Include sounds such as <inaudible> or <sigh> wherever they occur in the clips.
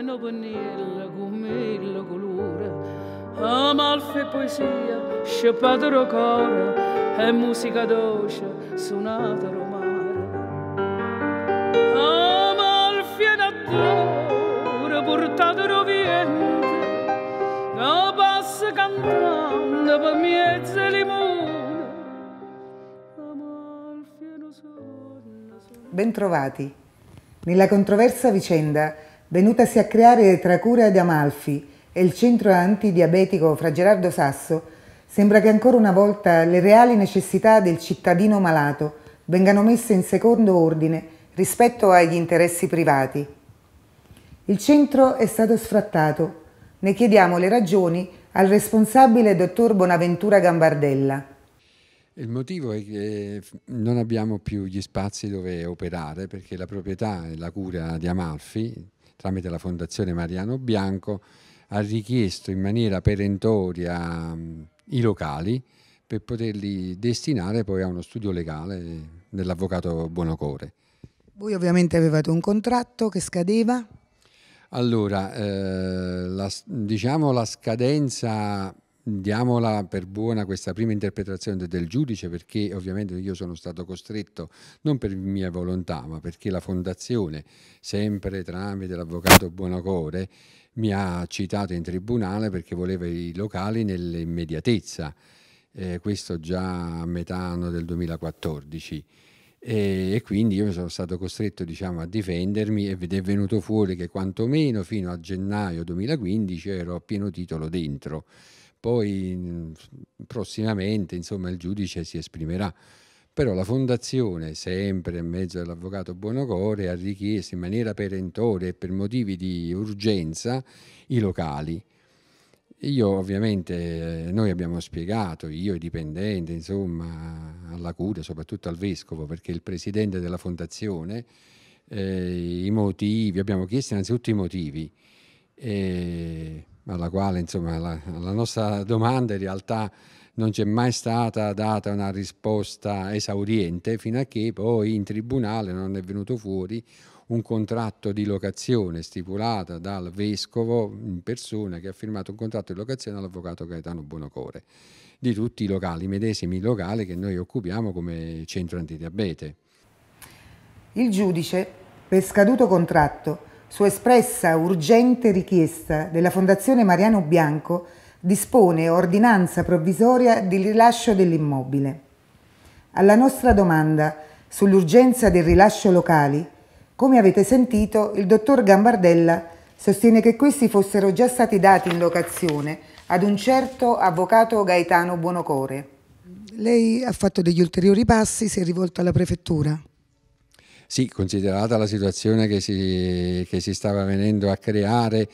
non no pennella come il colore Amalfe poesia, sciappato cuore e musica dolce suonata romana Amalfi e natura portato viente a passa cantando per mezzo limone Bentrovati. Nella controversa vicenda venutasi a creare tra Cura di Amalfi e il centro antidiabetico fra Gerardo Sasso, sembra che ancora una volta le reali necessità del cittadino malato vengano messe in secondo ordine rispetto agli interessi privati. Il centro è stato sfrattato. Ne chiediamo le ragioni al responsabile dottor Bonaventura Gambardella. Il motivo è che non abbiamo più gli spazi dove operare perché la proprietà e la cura di Amalfi tramite la Fondazione Mariano Bianco, ha richiesto in maniera perentoria mh, mm, i locali per poterli destinare poi a uno studio legale dell'avvocato Buonocore. Voi ovviamente avevate un contratto che scadeva? Allora, eh, la, diciamo la scadenza diamola per buona questa prima interpretazione del giudice perché ovviamente io sono stato costretto non per mia volontà ma perché la fondazione sempre tramite l'avvocato Buonacore mi ha citato in tribunale perché voleva i locali nell'immediatezza eh, questo già a metà anno del 2014 e, e, quindi io sono stato costretto diciamo, a difendermi ed è venuto fuori che quantomeno fino a gennaio 2015 ero a pieno titolo dentro poi mm, prossimamente insomma, il giudice si esprimerà. Però la Fondazione, sempre in mezzo all'avvocato Buonocore, ha richiesto in maniera perentoria e per motivi di urgenza i locali. Io ovviamente, eh, noi abbiamo spiegato, io e i dipendenti, insomma, alla cura, soprattutto al vescovo, perché il presidente della fondazione, eh, i motivi, abbiamo chiesto innanzitutto i motivi. Eh, alla quale insomma la, alla nostra domanda in realtà non c'è mai stata data una risposta esauriente fino a che poi in tribunale non è venuto fuori un contratto di locazione stipulato dal vescovo in persona che ha firmato un contratto di locazione all'avvocato Gaetano Buonocore di tutti i locali, i medesimi locali che noi occupiamo come centro antidiabete. Il giudice, per scaduto contratto, su espressa urgente richiesta della Fondazione Mariano Bianco, dispone ordinanza provvisoria di rilascio dell'immobile. Alla nostra domanda sull'urgenza del rilascio locali, come avete sentito, il dottor Gambardella sostiene che questi fossero già stati dati in locazione ad un certo avvocato Gaetano Buonocore. Lei ha fatto degli ulteriori passi, si è rivolto alla prefettura. Sì, considerata la situazione che si, che si stava venendo a creare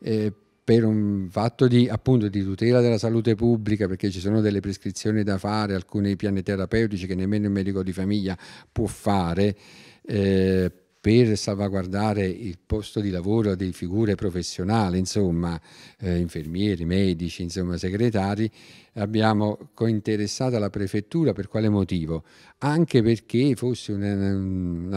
eh, per un fatto di, appunto, di, tutela della salute pubblica, perché ci sono delle prescrizioni da fare, alcuni piani terapeutici che nemmeno il medico di famiglia può fare. Eh, per salvaguardare il posto di lavoro di figure professionali, insomma, eh, infermieri, medici, insomma, segretari, abbiamo cointeressato la prefettura per quale motivo? Anche perché fosse un,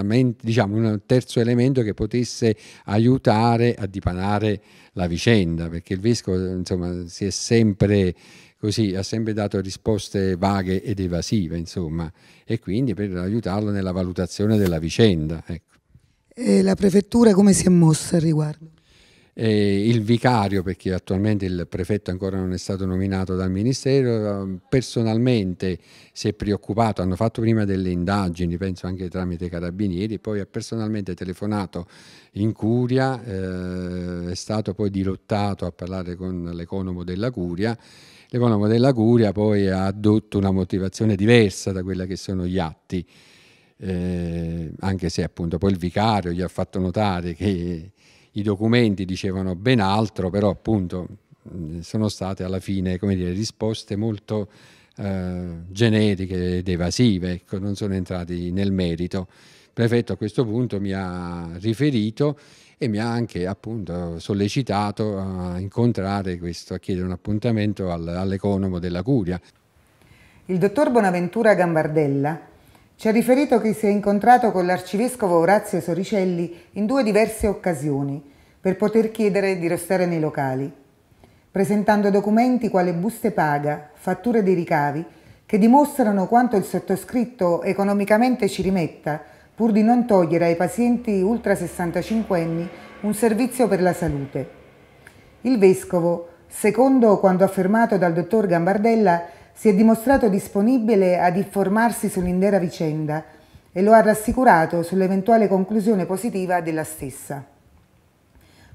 un, diciamo, un terzo elemento che potesse aiutare a dipanare la vicenda, perché il vescovo insomma, si è sempre così ha sempre dato risposte vaghe ed evasive, insomma, e quindi per aiutarlo nella valutazione della vicenda. Ecco. E la prefettura come si è mossa al riguardo? Eh, il vicario, perché attualmente il prefetto ancora non è stato nominato dal Ministero, ehm, personalmente si è preoccupato, hanno fatto prima delle indagini, penso anche tramite carabinieri, poi ha personalmente telefonato in curia, eh, è stato poi dirottato a parlare con l'economo della curia, l'economo della curia poi ha adotto una motivazione diversa da quella che sono gli atti eh, anche se appunto poi il vicario gli ha fatto notare che i documenti dicevano ben altro, però appunto sono state alla fine dire, risposte molto eh, generiche ed evasive, ecco, non sono entrati nel merito. Il prefetto a questo punto mi ha riferito e mi ha anche appunto sollecitato a incontrare questo, a chiedere un appuntamento all'economo della Curia. Il dottor Bonaventura Gambardella ci ha riferito che si è incontrato con l'arcivescovo Orazio Soricelli in due diverse occasioni per poter chiedere di restare nei locali, presentando documenti quale buste paga, fatture dei ricavi, che dimostrano quanto il sottoscritto economicamente ci rimetta pur di non togliere ai pazienti ultra 65 anni un servizio per la salute. Il vescovo, secondo quanto affermato dal dottor Gambardella, si è dimostrato disponibile ad informarsi sull'intera vicenda e lo ha rassicurato sull'eventuale conclusione positiva della stessa.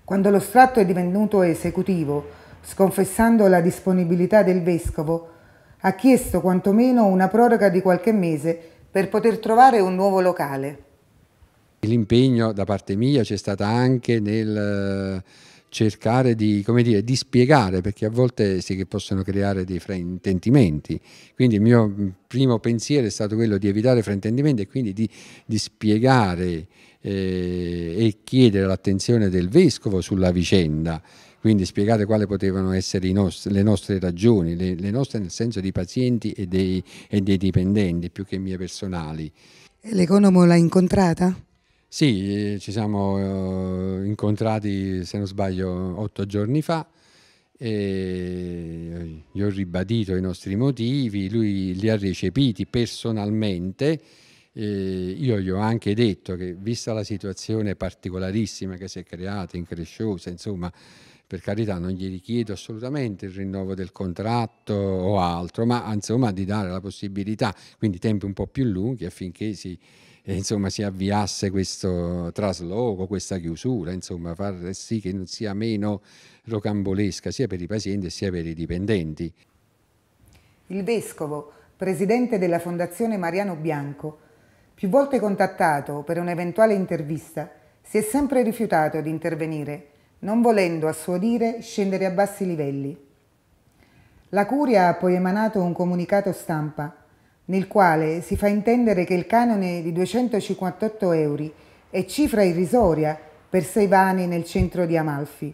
Quando lo stratto è divenuto esecutivo, sconfessando la disponibilità del vescovo, ha chiesto quantomeno una proroga di qualche mese per poter trovare un nuovo locale. L'impegno da parte mia c'è stato anche nel cercare di, come dire, di spiegare, perché a volte si possono creare dei fraintendimenti. Quindi il mio mm, primo pensiero è stato quello di evitare fraintendimenti e quindi di, di spiegare eh, e chiedere l'attenzione del Vescovo sulla vicenda quindi spiegare quali potevano essere nostri, le nostre ragioni, le, le, nostre nel senso dei pazienti e dei, e dei dipendenti più che mie personali. L'economo l'ha incontrata? Sì, ci siamo eh, incontrati, se non sbaglio, otto giorni fa e gli eh, ho ribadito i nostri motivi, lui li ha recepiti personalmente. io gli ho anche detto che, vista la situazione particolarissima che si è creata incresciosa, insomma, per carità non gli richiedo assolutamente il rinnovo del contratto o altro, ma insomma di dare la possibilità, quindi tempi un po' più lunghi affinché si, insomma, si avviasse questo trasloco, questa chiusura, insomma, far sì che non sia meno rocambolesca sia per i pazienti sia per i dipendenti. Il Vescovo, presidente della Fondazione Mariano Bianco, più volte contattato per un'eventuale intervista, si è sempre rifiutato di intervenire, non volendo, a suo dire, scendere a bassi livelli. La Curia ha poi emanato un comunicato stampa nel quale si fa intendere che il canone di 258 euro è cifra irrisoria per sei vani nel centro di Amalfi.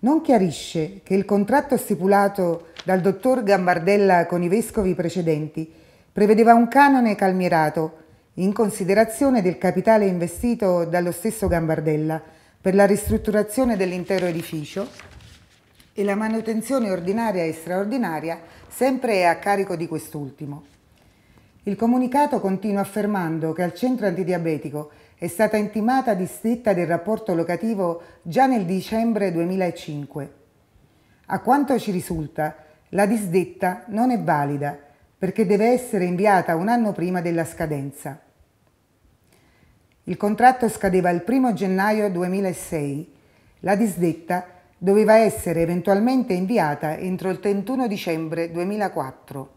Non chiarisce che il contratto stipulato dal dottor Gambardella con i vescovi precedenti prevedeva un canone calmierato in considerazione del capitale investito dallo stesso Gambardella per la ristrutturazione dell'intero edificio e la manutenzione ordinaria e straordinaria sempre è a carico di quest'ultimo. Il comunicato continua affermando che al centro antidiabetico è stata intimata disdetta del rapporto locativo già nel dicembre 2005. A quanto ci risulta, la disdetta non è valida perché deve essere inviata un anno prima della scadenza. Il contratto scadeva il 1 gennaio 2006. La disdetta doveva essere eventualmente inviata entro il 31 dicembre 2004.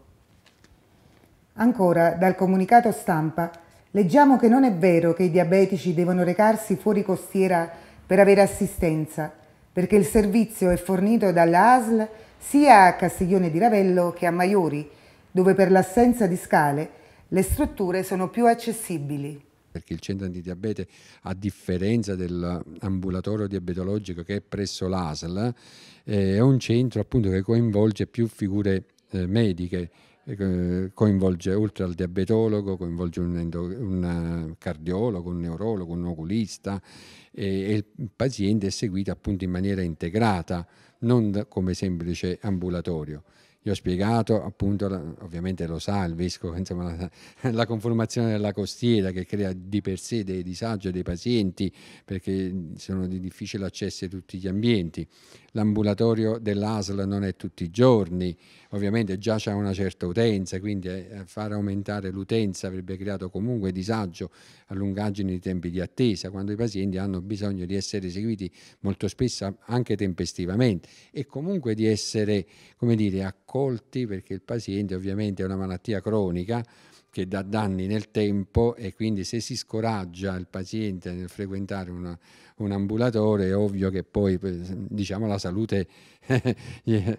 Ancora, dal comunicato stampa, leggiamo che non è vero che i diabetici devono recarsi fuori costiera per avere assistenza, perché il servizio è fornito dalla ASL sia a Castiglione di Ravello che a Maiori, dove per l'assenza di scale le strutture sono più accessibili perché il centro antidiabete, a differenza dell'ambulatorio diabetologico che è presso l'ASL, eh, è un centro appunto che coinvolge più figure eh, mediche eh, coinvolge oltre al diabetologo, coinvolge un, endo, un, cardiologo, un neurologo, un oculista e, e, il paziente è seguito appunto in maniera integrata, non come semplice ambulatorio. Gli ho spiegato, appunto, ovviamente lo sa il vescovo, <laughs> insomma, la, la, conformazione della costiera che crea di per sé dei disagi dei pazienti perché sono di difficile accesso a tutti gli ambienti. L'ambulatorio dell'ASL non è tutti i giorni, ovviamente già c'è una certa utenza, quindi eh, far aumentare l'utenza avrebbe creato comunque disagio, allungaggini di tempi di attesa, quando i pazienti hanno bisogno di essere seguiti molto spesso anche tempestivamente e comunque di essere, come dire, accolti accolti perché il paziente ovviamente è una malattia cronica che dà danni nel tempo e quindi se si scoraggia il paziente nel frequentare una, un ambulatore è ovvio che poi eh, diciamo, la salute <laughs> eh, eh,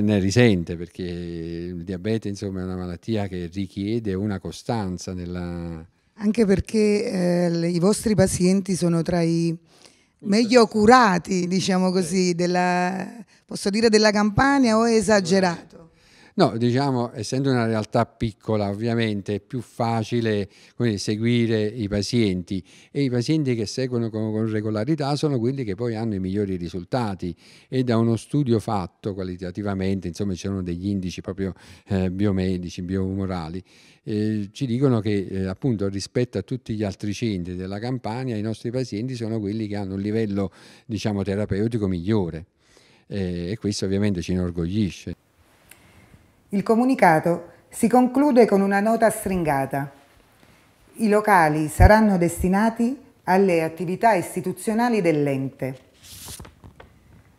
ne risente perché il diabete insomma, è una malattia che richiede una costanza nella... Anche perché eh, i vostri pazienti sono tra i meglio curati, diciamo così, della, posso dire della Campania o esagerato? No, diciamo, essendo una realtà piccola, ovviamente è più facile dire, seguire i pazienti e i pazienti che seguono con, con, regolarità sono quelli che poi hanno i migliori risultati e da uno studio fatto qualitativamente, insomma c'erano degli indici proprio eh, biomedici, biomorali, eh, ci dicono che eh, appunto rispetto a tutti gli altri centri della Campania i nostri pazienti sono quelli che hanno un livello diciamo terapeutico migliore eh, e questo ovviamente ci inorgoglisce. Il comunicato si conclude con una nota stringata. I locali saranno destinati alle attività istituzionali dell'ente.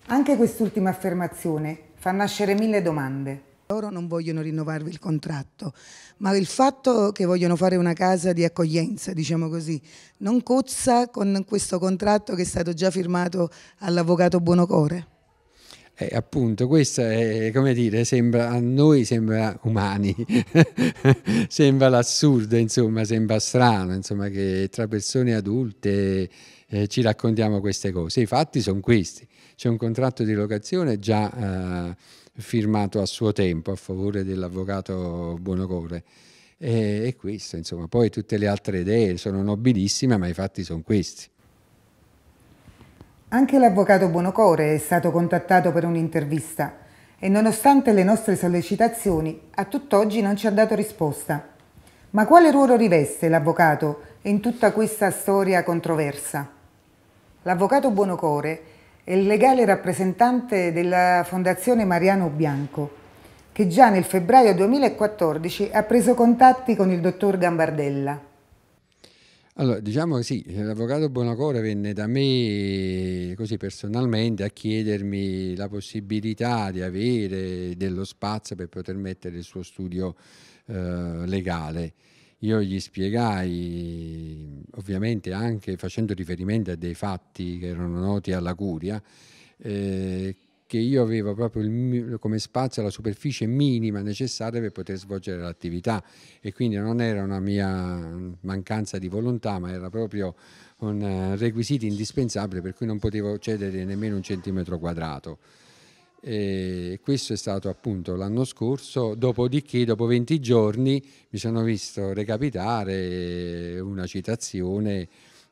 Anche quest'ultima affermazione fa nascere mille domande. Loro non vogliono rinnovarvi il contratto, ma il fatto che vogliono fare una casa di accoglienza, diciamo così, non cozza con questo contratto che è stato già firmato all'avvocato Buonocore. Eh, appunto, questo è come dire, sembra, a noi sembra umani, <laughs> sembra l'assurdo, insomma, sembra strano, insomma, che tra persone adulte eh, ci raccontiamo queste cose. I fatti sono questi, c'è un contratto di locazione già eh, firmato a suo tempo a favore dell'avvocato Buonocore. E, eh, e questo, insomma, poi tutte le altre idee sono nobilissime, ma i fatti sono questi. Anche l'avvocato Buonocore è stato contattato per un'intervista e nonostante le nostre sollecitazioni a tutt'oggi non ci ha dato risposta. Ma quale ruolo riveste l'avvocato in tutta questa storia controversa? L'avvocato Buonocore è il legale rappresentante della Fondazione Mariano Bianco, che già nel febbraio 2014 ha preso contatti con il dottor Gambardella. Allora, diciamo che sì, l'avvocato Bonacore venne da me così personalmente a chiedermi la possibilità di avere dello spazio per poter mettere il suo studio eh, legale. Io gli spiegai, ovviamente anche facendo riferimento a dei fatti che erano noti alla curia, eh, perché io avevo proprio il, come spazio la superficie minima necessaria per poter svolgere l'attività e quindi non era una mia mancanza di volontà, ma era proprio un eh, requisito indispensabile per cui non potevo cedere nemmeno un centimetro quadrato. E questo è stato appunto l'anno scorso, dopodiché dopo 20 giorni mi sono visto recapitare una citazione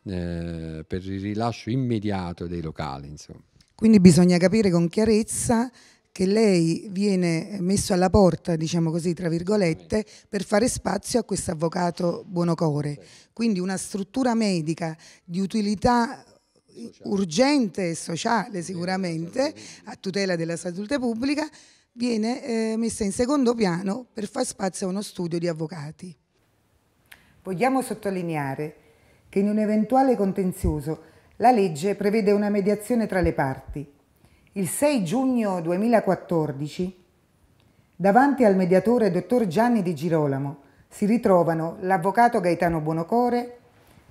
eh, per il rilascio immediato dei locali. Insomma. Quindi bisogna capire con chiarezza che lei viene messo alla porta, diciamo così, tra virgolette, per fare spazio a questo avvocato Buonocore. Quindi una struttura medica di utilità urgente e sociale sicuramente, a tutela della salute pubblica, viene eh, messa in secondo piano per far spazio a uno studio di avvocati. Vogliamo sottolineare che in un eventuale contenzioso la legge prevede una mediazione tra le parti. Il 6 giugno 2014, davanti al mediatore dottor Gianni Di Girolamo, si ritrovano l'avvocato Gaetano Buonocore,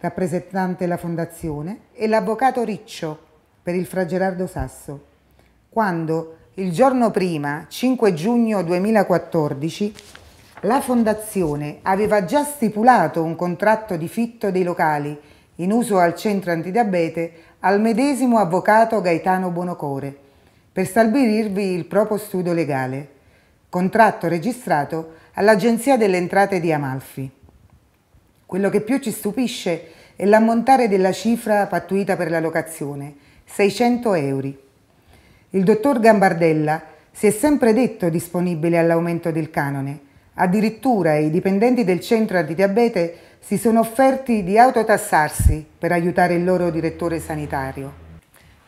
rappresentante della Fondazione, e l'avvocato Riccio per il Fra Gerardo Sasso, quando il giorno prima, 5 giugno 2014, la Fondazione aveva già stipulato un contratto di fitto dei locali in uso al centro antidiabete, al medesimo avvocato Gaetano Buonocore, per stabilirvi il proprio studio legale, contratto registrato all'Agenzia delle Entrate di Amalfi. Quello che più ci stupisce è l'ammontare della cifra pattuita per la locazione, 600 euro. Il dottor Gambardella si è sempre detto disponibile all'aumento del canone, addirittura i dipendenti del centro antidiabete si sono offerti di autotassarsi per aiutare il loro direttore sanitario.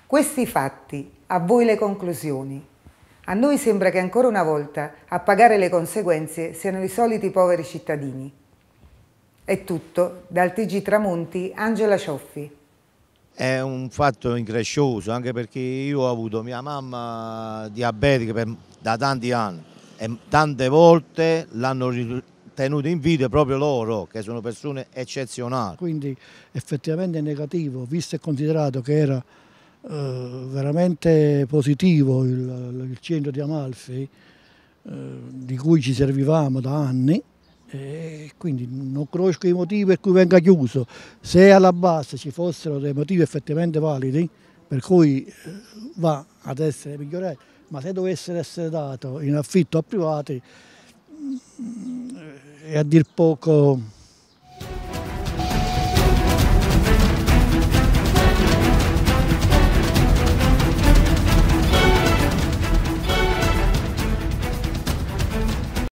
Questi fatti, a voi le conclusioni. A noi sembra che ancora una volta a pagare le conseguenze siano i soliti poveri cittadini. È tutto dal TG Tramonti Angela Cioffi. È un fatto increscioso anche perché io ho avuto mia mamma diabetica per, da tanti anni e tante volte l'hanno tenuto in video proprio loro, che sono persone eccezionali. Quindi effettivamente negativo, visto e considerato che era eh, veramente positivo il, il, centro di Amalfi, eh, di cui ci servivamo da anni, e quindi non conosco i motivi per cui venga chiuso. Se alla base ci fossero dei motivi effettivamente validi, per cui eh, va ad essere migliorato, ma se dovesse essere dato in affitto a privati, è a dir poco